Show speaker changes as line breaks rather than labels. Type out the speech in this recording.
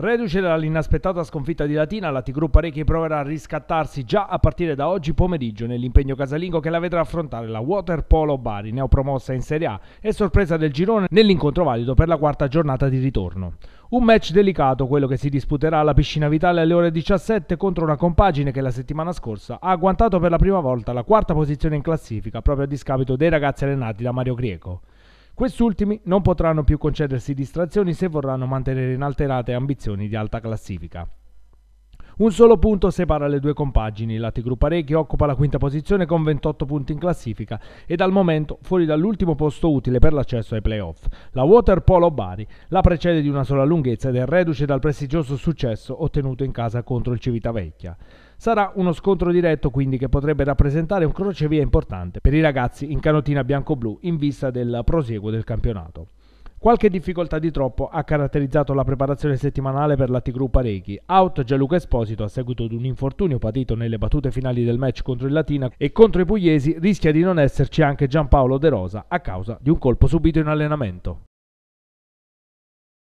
Reduce dall'inaspettata sconfitta di Latina, la Tigruppa Recchi proverà a riscattarsi già a partire da oggi pomeriggio nell'impegno casalingo che la vedrà affrontare la Waterpolo Bari, neopromossa in Serie A e sorpresa del girone nell'incontro valido per la quarta giornata di ritorno. Un match delicato, quello che si disputerà alla piscina Vitale alle ore 17 contro una compagine che la settimana scorsa ha agguantato per la prima volta la quarta posizione in classifica proprio a discapito dei ragazzi allenati da Mario Grieco. Quest'ultimi non potranno più concedersi distrazioni se vorranno mantenere inalterate ambizioni di alta classifica. Un solo punto separa le due compagini, Latigru Paré che occupa la quinta posizione con 28 punti in classifica e dal momento fuori dall'ultimo posto utile per l'accesso ai playoff. La Water Polo Bari la precede di una sola lunghezza ed è reduce dal prestigioso successo ottenuto in casa contro il Civitavecchia. Sarà uno scontro diretto quindi che potrebbe rappresentare un crocevia importante per i ragazzi in canottina bianco-blu in vista del prosieguo del campionato. Qualche difficoltà di troppo ha caratterizzato la preparazione settimanale per la Tigru Parechi. Out Gianluca Esposito a seguito di un infortunio patito nelle battute finali del match contro il Latina e contro i pugliesi rischia di non esserci anche Giampaolo De Rosa a causa di un colpo subito in allenamento.